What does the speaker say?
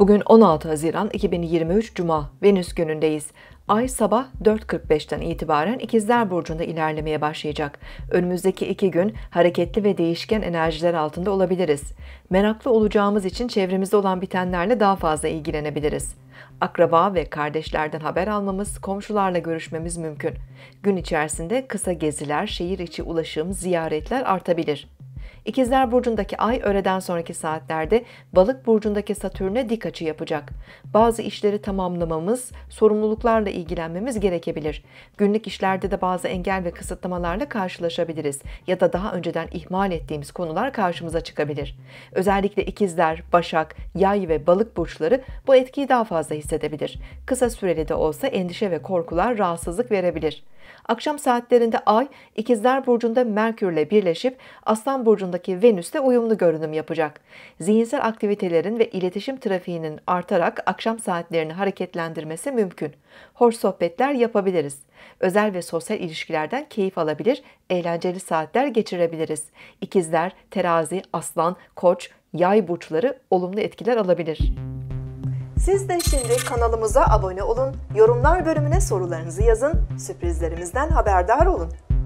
Bugün 16 Haziran 2023 Cuma, Venüs günündeyiz. Ay sabah 4.45'ten itibaren İkizler Burcu'nda ilerlemeye başlayacak. Önümüzdeki iki gün hareketli ve değişken enerjiler altında olabiliriz. Meraklı olacağımız için çevremizde olan bitenlerle daha fazla ilgilenebiliriz. Akraba ve kardeşlerden haber almamız, komşularla görüşmemiz mümkün. Gün içerisinde kısa geziler, şehir içi ulaşım, ziyaretler artabilir. İkizler burcundaki ay öğleden sonraki saatlerde Balık burcundaki Satürn'e dik açı yapacak. Bazı işleri tamamlamamız, sorumluluklarla ilgilenmemiz gerekebilir. Günlük işlerde de bazı engel ve kısıtlamalarla karşılaşabiliriz ya da daha önceden ihmal ettiğimiz konular karşımıza çıkabilir. Özellikle ikizler, başak, yay ve balık burçları bu etkiyi daha fazla hissedebilir. Kısa süreli de olsa endişe ve korkular rahatsızlık verebilir. Akşam saatlerinde ay İkizler burcunda Merkürle birleşip Aslan burcundaki burcundaki Venüs'te uyumlu görünüm yapacak. Zihinsel aktivitelerin ve iletişim trafiğinin artarak akşam saatlerini hareketlendirmesi mümkün. Hoş sohbetler yapabiliriz. Özel ve sosyal ilişkilerden keyif alabilir, eğlenceli saatler geçirebiliriz. İkizler, terazi, aslan, koç, yay burçları olumlu etkiler alabilir. Siz de şimdi kanalımıza abone olun, yorumlar bölümüne sorularınızı yazın, sürprizlerimizden haberdar olun.